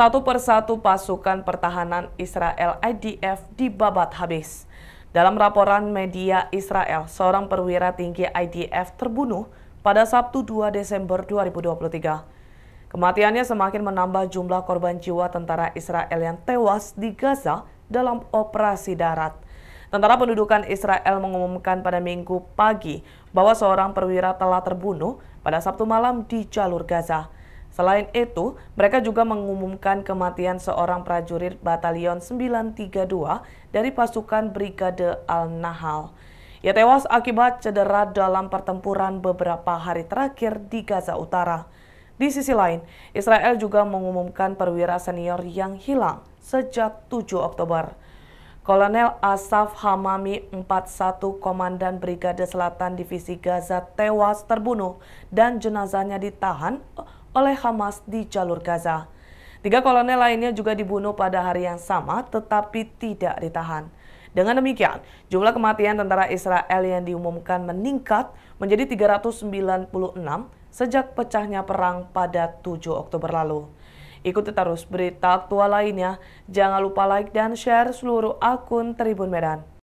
satu persatu pasukan pertahanan Israel IDF dibabat habis. Dalam laporan media Israel, seorang perwira tinggi IDF terbunuh pada Sabtu 2 Desember 2023. Kematiannya semakin menambah jumlah korban jiwa tentara Israel yang tewas di Gaza dalam operasi darat. Tentara pendudukan Israel mengumumkan pada minggu pagi bahwa seorang perwira telah terbunuh pada Sabtu malam di jalur Gaza. Selain itu, mereka juga mengumumkan kematian seorang prajurit Batalion 932 dari pasukan Brigade Al-Nahal. Ia tewas akibat cedera dalam pertempuran beberapa hari terakhir di Gaza Utara. Di sisi lain, Israel juga mengumumkan perwira senior yang hilang sejak 7 Oktober. Kolonel Asaf Hamami 41 Komandan Brigade Selatan Divisi Gaza tewas terbunuh dan jenazahnya ditahan oleh Hamas di jalur Gaza. Tiga kolonel lainnya juga dibunuh pada hari yang sama tetapi tidak ditahan. Dengan demikian, jumlah kematian tentara Israel yang diumumkan meningkat menjadi 396 sejak pecahnya perang pada 7 Oktober lalu. Ikuti terus berita aktual lainnya. Jangan lupa like dan share seluruh akun Tribun Medan.